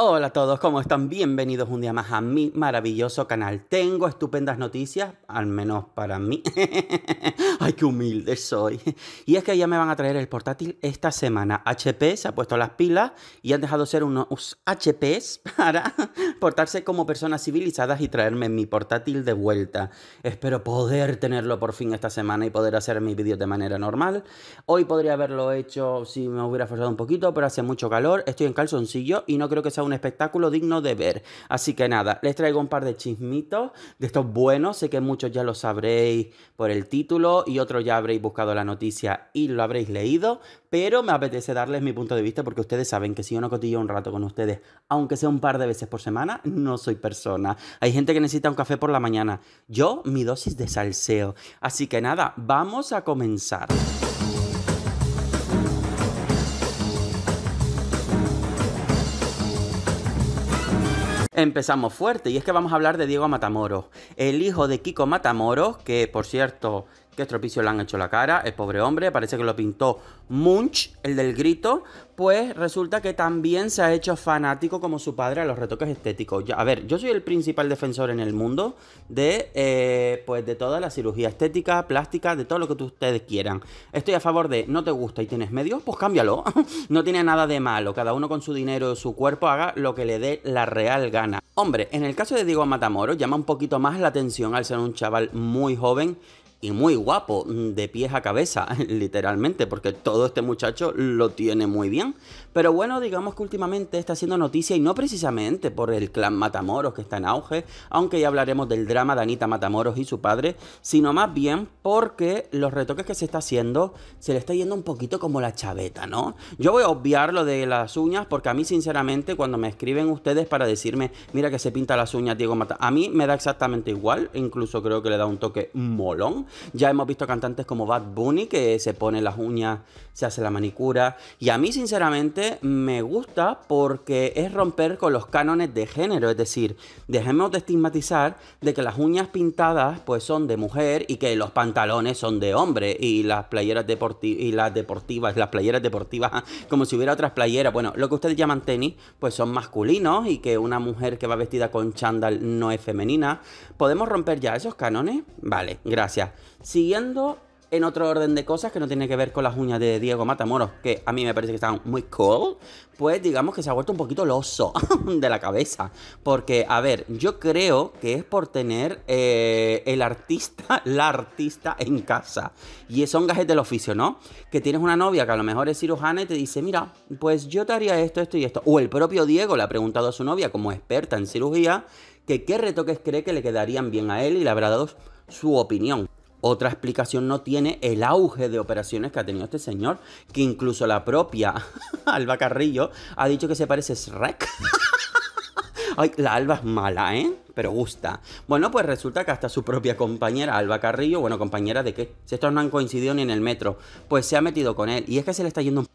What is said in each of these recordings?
Hola a todos, ¿cómo están? Bienvenidos un día más a mi maravilloso canal. Tengo estupendas noticias, al menos para mí. ¡Ay, qué humilde soy! Y es que ya me van a traer el portátil esta semana. HP se ha puesto las pilas y han dejado ser unos HPs para portarse como personas civilizadas y traerme mi portátil de vuelta. Espero poder tenerlo por fin esta semana y poder hacer mis vídeos de manera normal. Hoy podría haberlo hecho si me hubiera forzado un poquito, pero hace mucho calor, estoy en calzoncillo y no creo que sea un espectáculo digno de ver. Así que nada, les traigo un par de chismitos de estos buenos. Sé que muchos ya lo sabréis por el título y otros ya habréis buscado la noticia y lo habréis leído. Pero me apetece darles mi punto de vista porque ustedes saben que si yo no cotillo un rato con ustedes, aunque sea un par de veces por semana, no soy persona. Hay gente que necesita un café por la mañana. Yo, mi dosis de salseo. Así que nada, vamos a comenzar. Empezamos fuerte y es que vamos a hablar de Diego Matamoros, el hijo de Kiko Matamoros, que por cierto qué estropicio le han hecho la cara, el pobre hombre, parece que lo pintó Munch, el del grito, pues resulta que también se ha hecho fanático como su padre a los retoques estéticos. a ver, yo soy el principal defensor en el mundo de, eh, pues de toda la cirugía estética, plástica, de todo lo que ustedes quieran. Estoy a favor de, no te gusta y tienes medios, pues cámbialo. no tiene nada de malo, cada uno con su dinero, su cuerpo, haga lo que le dé la real gana. Hombre, en el caso de Diego Matamoros llama un poquito más la atención al ser un chaval muy joven y muy guapo, mm, de pies a cabeza, literalmente, porque todo este muchacho lo tiene muy bien. Pero bueno, digamos que últimamente está haciendo noticia y no precisamente por el clan Matamoros que está en auge, aunque ya hablaremos del drama de Anita Matamoros y su padre, sino más bien porque los retoques que se está haciendo se le está yendo un poquito como la chaveta, ¿no? Yo voy a obviar lo de las uñas porque a mí sinceramente cuando me escriben ustedes para decirme, mira que se pinta las uñas Diego Mata, a mí me da exactamente igual, incluso creo que le da un toque molón ya hemos visto cantantes como Bad Bunny que se pone las uñas, se hace la manicura. Y a mí sinceramente me gusta porque es romper con los cánones de género. Es decir, dejemos de estigmatizar de que las uñas pintadas pues son de mujer y que los pantalones son de hombre y las playeras deportivas y las deportivas, las playeras deportivas como si hubiera otras playeras. Bueno, lo que ustedes llaman tenis pues son masculinos y que una mujer que va vestida con chándal no es femenina. ¿Podemos romper ya esos cánones? Vale, gracias. Siguiendo en otro orden de cosas que no tiene que ver con las uñas de Diego Matamoros, que a mí me parece que están muy cool, pues digamos que se ha vuelto un poquito loso de la cabeza. Porque, a ver, yo creo que es por tener eh, el artista, la artista en casa. Y un gajes del oficio, ¿no? Que tienes una novia que a lo mejor es cirujana y te dice, mira, pues yo te haría esto, esto y esto. O el propio Diego le ha preguntado a su novia, como experta en cirugía, que qué retoques cree que le quedarían bien a él y le habrá dado su opinión otra explicación no tiene el auge de operaciones que ha tenido este señor, que incluso la propia Alba Carrillo ha dicho que se parece a Shrek. Ay, la Alba es mala, ¿eh? Pero gusta. Bueno, pues resulta que hasta su propia compañera, Alba Carrillo, bueno, compañera de qué, si estos no han coincidido ni en el metro, pues se ha metido con él. Y es que se le está yendo un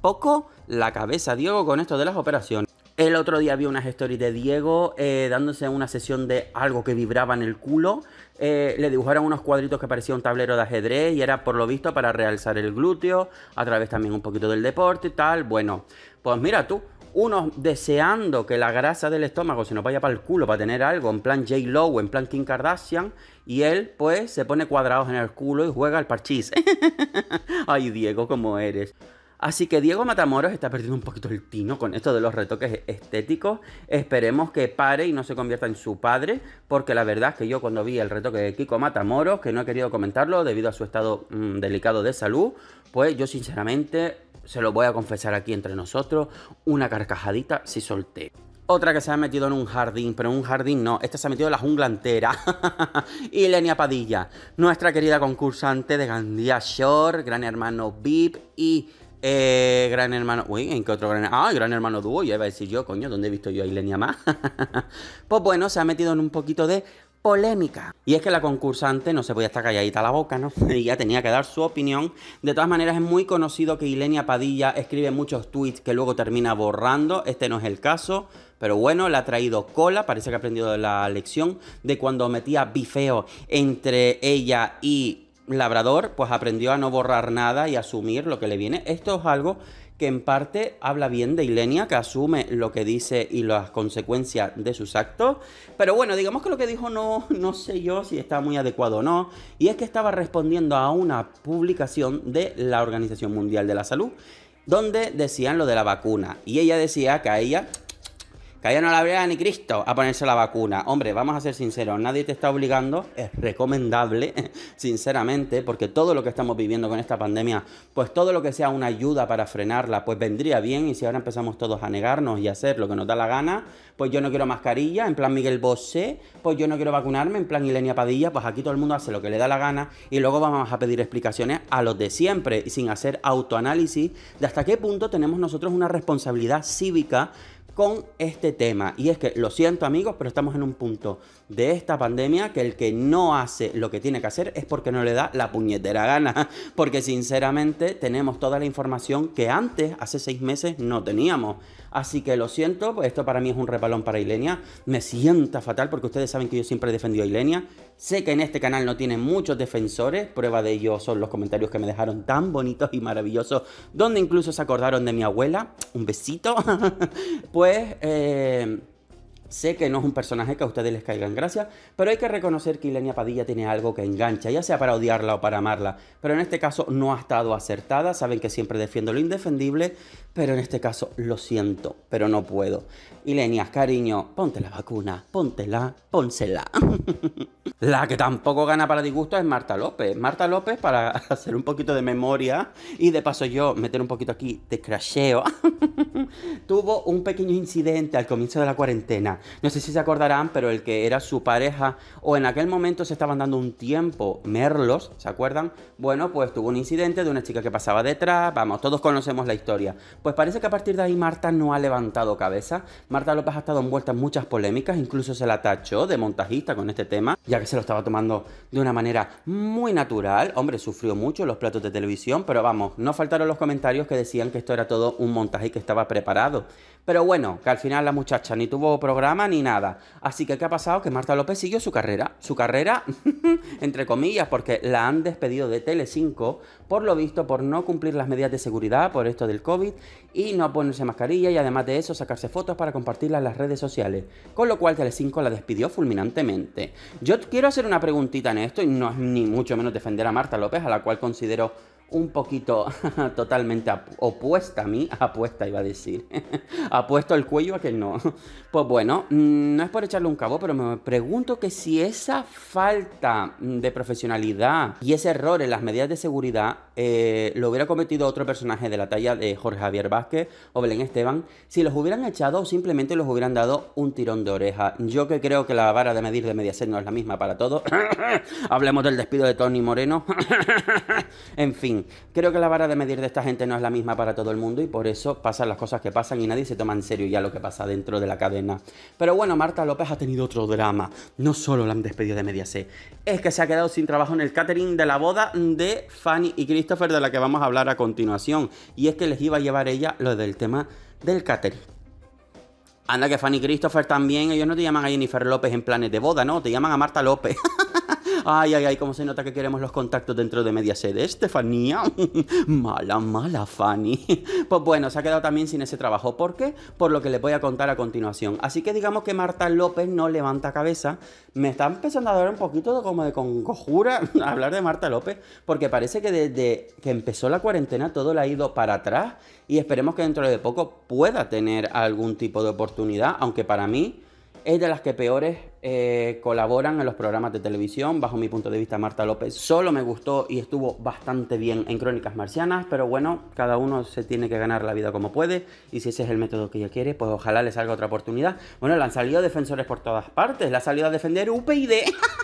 poco la cabeza, Diego, con esto de las operaciones. El otro día vi unas stories de Diego eh, dándose una sesión de algo que vibraba en el culo. Eh, le dibujaron unos cuadritos que parecía un tablero de ajedrez y era por lo visto para realzar el glúteo, a través también un poquito del deporte y tal. Bueno, pues mira tú, unos deseando que la grasa del estómago se nos vaya para el culo para tener algo, en plan J. Lowe, en plan Kim Kardashian, y él pues se pone cuadrados en el culo y juega al parchís. Ay Diego, ¿cómo eres? Así que Diego Matamoros está perdiendo un poquito el tino con esto de los retoques estéticos. Esperemos que pare y no se convierta en su padre, porque la verdad es que yo cuando vi el retoque de Kiko Matamoros, que no he querido comentarlo debido a su estado mm, delicado de salud, pues yo sinceramente se lo voy a confesar aquí entre nosotros, una carcajadita si solté. Otra que se ha metido en un jardín, pero en un jardín no, esta se ha metido en la jungla entera. y Lenia Padilla, nuestra querida concursante de Gandía Shore, Gran Hermano VIP y eh, gran hermano. Uy, ¿en qué otro gran hermano? Ah, gran hermano dúo. Ya iba a decir yo, coño, ¿dónde he visto yo a Ilenia más? pues bueno, se ha metido en un poquito de polémica. Y es que la concursante no se podía estar calladita la boca, ¿no? y ya tenía que dar su opinión. De todas maneras, es muy conocido que Ilenia Padilla escribe muchos tweets que luego termina borrando. Este no es el caso. Pero bueno, le ha traído cola, parece que ha aprendido la lección de cuando metía bifeo entre ella y Labrador pues aprendió a no borrar nada y asumir lo que le viene. Esto es algo que en parte habla bien de Ilenia, que asume lo que dice y las consecuencias de sus actos. Pero bueno, digamos que lo que dijo no, no sé yo si está muy adecuado o no. Y es que estaba respondiendo a una publicación de la Organización Mundial de la Salud donde decían lo de la vacuna. Y ella decía que a ella que allá no la vea ni Cristo a ponerse la vacuna. Hombre, vamos a ser sinceros, nadie te está obligando, es recomendable, sinceramente, porque todo lo que estamos viviendo con esta pandemia, pues todo lo que sea una ayuda para frenarla, pues vendría bien. Y si ahora empezamos todos a negarnos y a hacer lo que nos da la gana, pues yo no quiero mascarilla, en plan Miguel Bosé, pues yo no quiero vacunarme, en plan Ilenia Padilla, pues aquí todo el mundo hace lo que le da la gana y luego vamos a pedir explicaciones a los de siempre y sin hacer autoanálisis de hasta qué punto tenemos nosotros una responsabilidad cívica con este tema. Y es que, lo siento amigos, pero estamos en un punto de esta pandemia que el que no hace lo que tiene que hacer es porque no le da la puñetera gana. Porque sinceramente tenemos toda la información que antes, hace seis meses, no teníamos. Así que lo siento, pues, esto para mí es un repalón para Ilenia. Me sienta fatal porque ustedes saben que yo siempre he defendido a Ilenia. Sé que en este canal no tiene muchos defensores, prueba de ello son los comentarios que me dejaron tan bonitos y maravillosos, donde incluso se acordaron de mi abuela. Un besito. pues... Eh Sé que no es un personaje que a ustedes les caigan gracias, gracia, pero hay que reconocer que Ilenia Padilla tiene algo que engancha, ya sea para odiarla o para amarla, pero en este caso no ha estado acertada, saben que siempre defiendo lo indefendible, pero en este caso lo siento, pero no puedo. Ilenia, cariño, ponte la vacuna, póntela, pónsela. la que tampoco gana para disgusto es Marta López. Marta López, para hacer un poquito de memoria y de paso yo meter un poquito aquí de crasheo, tuvo un pequeño incidente al comienzo de la cuarentena no sé si se acordarán, pero el que era su pareja o en aquel momento se estaban dando un tiempo, Merlos, ¿se acuerdan? Bueno, pues tuvo un incidente de una chica que pasaba detrás, vamos, todos conocemos la historia. Pues parece que a partir de ahí Marta no ha levantado cabeza. Marta López ha estado envuelta en muchas polémicas, incluso se la tachó de montajista con este tema, ya que se lo estaba tomando de una manera muy natural. Hombre, sufrió mucho los platos de televisión, pero vamos, no faltaron los comentarios que decían que esto era todo un montaje y que estaba preparado. Pero bueno, que al final la muchacha ni tuvo programa ni nada. Así que, ¿qué ha pasado? Que Marta López siguió su carrera. Su carrera, entre comillas, porque la han despedido de Tele5, por lo visto, por no cumplir las medidas de seguridad por esto del COVID y no ponerse mascarilla y además de eso sacarse fotos para compartirlas en las redes sociales. Con lo cual Tele5 la despidió fulminantemente. Yo quiero hacer una preguntita en esto y no es ni mucho menos defender a Marta López, a la cual considero un poquito totalmente opuesta a mí, apuesta iba a decir, apuesto el cuello a que no. Pues bueno, mm, no es por echarle un cabo, pero me pregunto que si esa falta mm, de profesionalidad y ese error en las medidas de seguridad eh, lo hubiera cometido otro personaje de la talla de Jorge Javier Vázquez o Belén Esteban, si los hubieran echado o simplemente los hubieran dado un tirón de oreja. Yo que creo que la vara de medir de Mediaset no es la misma para todos. Hablemos del despido de Tony Moreno. en fin, creo que la vara de medir de esta gente no es la misma para todo el mundo y por eso pasan las cosas que pasan y nadie se toma en serio ya lo que pasa dentro de la cadena. Pero bueno, Marta López ha tenido otro drama. No solo la han despedido de Mediaset, es que se ha quedado sin trabajo en el catering de la boda de Fanny y Christopher, de la que vamos a hablar a continuación. Y es que les iba a llevar ella lo del tema del catering. Anda que Fanny Christopher también, ellos no te llaman a Jennifer López en planes de boda, no, te llaman a Marta López. Ay, ay, ay, cómo se nota que queremos los contactos dentro de Mediaset. ¿eh, Estefanía, mala, mala Fanny. Pues bueno, se ha quedado también sin ese trabajo. ¿Por qué? Por lo que le voy a contar a continuación. Así que digamos que Marta López no levanta cabeza. Me está empezando a dar un poquito como de conjura hablar de Marta López, porque parece que desde que empezó la cuarentena todo le ha ido para atrás y esperemos que dentro de poco pueda tener algún tipo de oportunidad, aunque para mí es de las que peores eh, colaboran en los programas de televisión. Bajo mi punto de vista, Marta López solo me gustó y estuvo bastante bien en Crónicas Marcianas, pero bueno, cada uno se tiene que ganar la vida como puede y si ese es el método que ella quiere, pues ojalá le salga otra oportunidad. Bueno, le han salido defensores por todas partes, la ha salido a defender UPyD.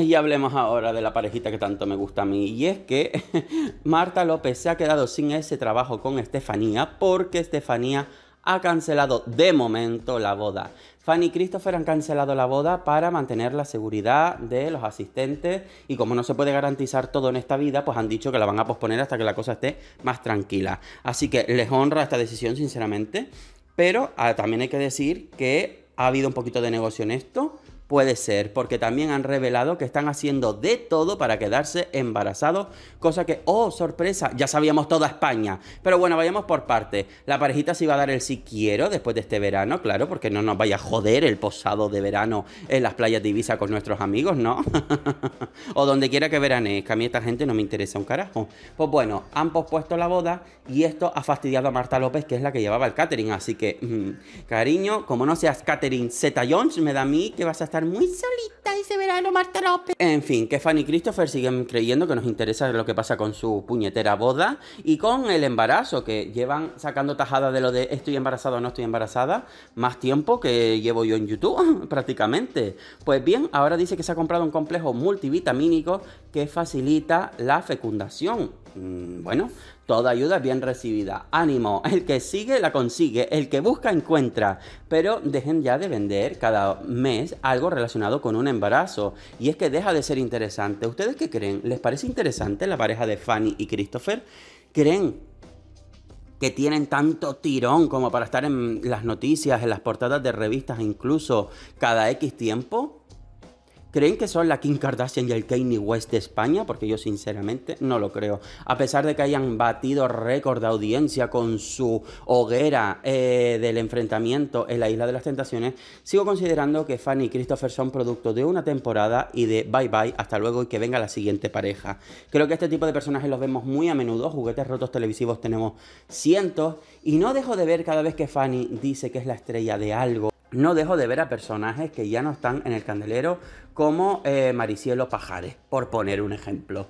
Y hablemos ahora de la parejita que tanto me gusta a mí. Y es que Marta López se ha quedado sin ese trabajo con Estefanía porque Estefanía ha cancelado de momento la boda. Fanny y Christopher han cancelado la boda para mantener la seguridad de los asistentes y como no se puede garantizar todo en esta vida, pues han dicho que la van a posponer hasta que la cosa esté más tranquila. Así que les honra esta decisión, sinceramente, pero ah, también hay que decir que ha habido un poquito de negocio en esto Puede ser, porque también han revelado que están haciendo de todo para quedarse embarazados, cosa que, oh, sorpresa, ya sabíamos toda España. Pero bueno, vayamos por partes. La parejita se iba a dar el si quiero después de este verano, claro, porque no nos vaya a joder el posado de verano en las playas de Ibiza con nuestros amigos, ¿no? o donde quiera que veranee que a mí esta gente no me interesa un carajo. Pues bueno, han pospuesto la boda y esto ha fastidiado a Marta López, que es la que llevaba el catering. Así que, mm, cariño, como no seas catering Zeta Jones, me da a mí que vas a estar muy solita ese verano, Marta López. En fin, que Fanny Christopher siguen creyendo que nos interesa lo que pasa con su puñetera boda y con el embarazo, que llevan sacando tajada de lo de estoy embarazada o no estoy embarazada más tiempo que llevo yo en YouTube, prácticamente. Pues bien, ahora dice que se ha comprado un complejo multivitamínico que facilita la fecundación. Mm, bueno, Toda ayuda es bien recibida. Ánimo, el que sigue la consigue, el que busca encuentra. Pero dejen ya de vender cada mes algo relacionado con un embarazo. Y es que deja de ser interesante. ¿Ustedes qué creen? ¿Les parece interesante la pareja de Fanny y Christopher? ¿Creen que tienen tanto tirón como para estar en las noticias, en las portadas de revistas, e incluso cada X tiempo? ¿Creen que son la Kim Kardashian y el Kanye West de España? Porque yo sinceramente no lo creo. A pesar de que hayan batido récord de audiencia con su hoguera eh, del enfrentamiento en la Isla de las Tentaciones, sigo considerando que Fanny y Christopher son producto de una temporada y de bye bye, hasta luego y que venga la siguiente pareja. Creo que este tipo de personajes los vemos muy a menudo, juguetes rotos televisivos tenemos cientos, y no dejo de ver cada vez que Fanny dice que es la estrella de algo no dejo de ver a personajes que ya no están en el candelero, como eh, Maricielo Pajares, por poner un ejemplo.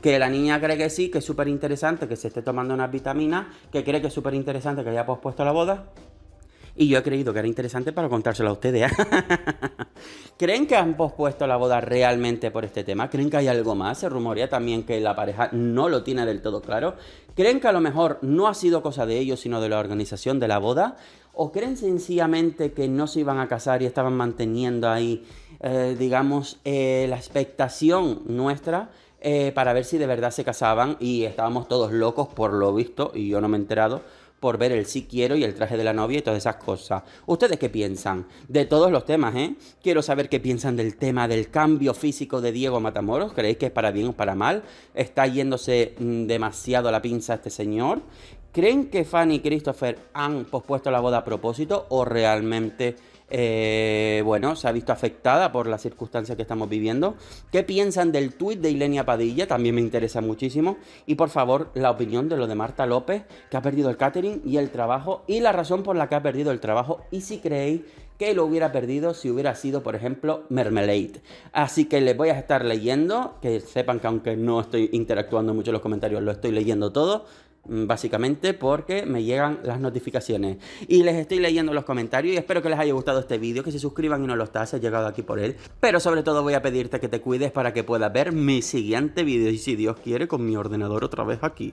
Que la niña cree que sí, que es súper interesante que se esté tomando unas vitaminas, que cree que es súper interesante que haya pospuesto la boda, y yo he creído que era interesante para contárselo a ustedes. ¿eh? ¿Creen que han pospuesto la boda realmente por este tema? ¿Creen que hay algo más? Se rumorea también que la pareja no lo tiene del todo claro. ¿Creen que a lo mejor no ha sido cosa de ellos, sino de la organización de la boda? ¿O creen sencillamente que no se iban a casar y estaban manteniendo ahí, eh, digamos, eh, la expectación nuestra para ver si de verdad se casaban y estábamos todos locos por lo visto y yo no me he enterado por ver el sí quiero y el traje de la novia y todas esas cosas. ¿Ustedes qué piensan? De todos los temas, ¿eh? Quiero saber qué piensan del tema del cambio físico de Diego Matamoros. ¿Creéis que es para bien o para mal? ¿Está yéndose mm, demasiado a la pinza este señor? ¿Creen que Fanny y Christopher han pospuesto la boda a propósito o realmente eh, bueno, se ha visto afectada por las circunstancias que estamos viviendo. ¿Qué piensan del tuit de Ilenia Padilla? También me interesa muchísimo. Y por favor, la opinión de lo de Marta López, que ha perdido el catering y el trabajo, y la razón por la que ha perdido el trabajo, y si creéis que lo hubiera perdido si hubiera sido, por ejemplo, Mermelade. Así que les voy a estar leyendo, que sepan que aunque no estoy interactuando mucho en los comentarios, lo estoy leyendo todo. Mm, básicamente porque me llegan las notificaciones y les estoy leyendo los comentarios y espero que les haya gustado este vídeo, que se suscriban y no lo estás, He llegado aquí por él, pero sobre todo voy a pedirte que te cuides para que pueda ver mi siguiente vídeo y si Dios quiere con mi ordenador otra vez aquí.